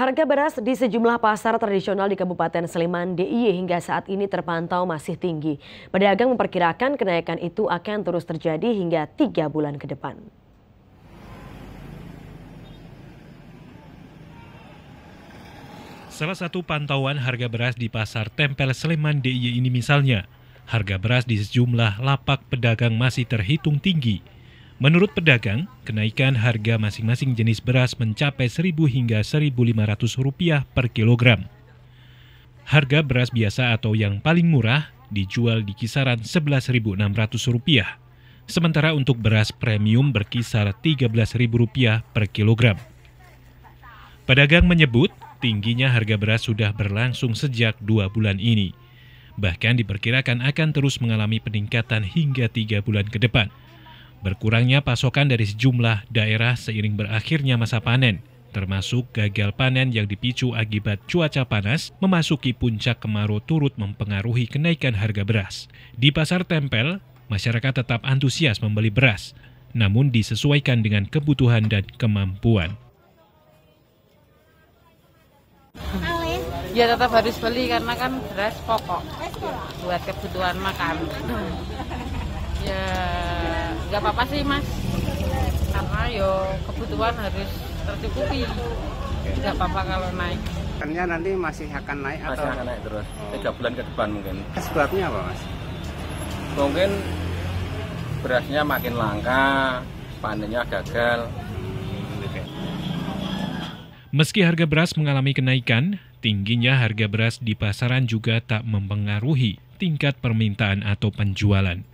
Harga beras di sejumlah pasar tradisional di Kabupaten Sleman DIY hingga saat ini terpantau masih tinggi. Pedagang memperkirakan kenaikan itu akan terus terjadi hingga tiga bulan ke depan. Salah satu pantauan harga beras di pasar Tempel Sleman DIY ini misalnya, harga beras di sejumlah lapak pedagang masih terhitung tinggi Menurut pedagang, kenaikan harga masing-masing jenis beras mencapai 1.000 hingga 1.500 per kilogram. Harga beras biasa atau yang paling murah dijual di kisaran Rp11.600, sementara untuk beras premium berkisar Rp13.000 per kilogram. Pedagang menyebut tingginya harga beras sudah berlangsung sejak dua bulan ini. Bahkan diperkirakan akan terus mengalami peningkatan hingga tiga bulan ke depan. Berkurangnya pasokan dari sejumlah daerah seiring berakhirnya masa panen, termasuk gagal panen yang dipicu akibat cuaca panas memasuki puncak kemarau turut mempengaruhi kenaikan harga beras. Di pasar tempel, masyarakat tetap antusias membeli beras, namun disesuaikan dengan kebutuhan dan kemampuan. Ya tetap harus beli karena kan beras pokok buat kebutuhan makan. Ya nggak apa-apa sih mas karena yo kebutuhan harus tercukupi nggak apa-apa kalau naik Ternyata nanti masih akan naik masih atau akan naik terus oh. tiga bulan ke depan mungkin sebabnya apa mas mungkin berasnya makin langka panennya gagal Meski harga beras mengalami kenaikan, tingginya harga beras di pasaran juga tak mempengaruhi tingkat permintaan atau penjualan.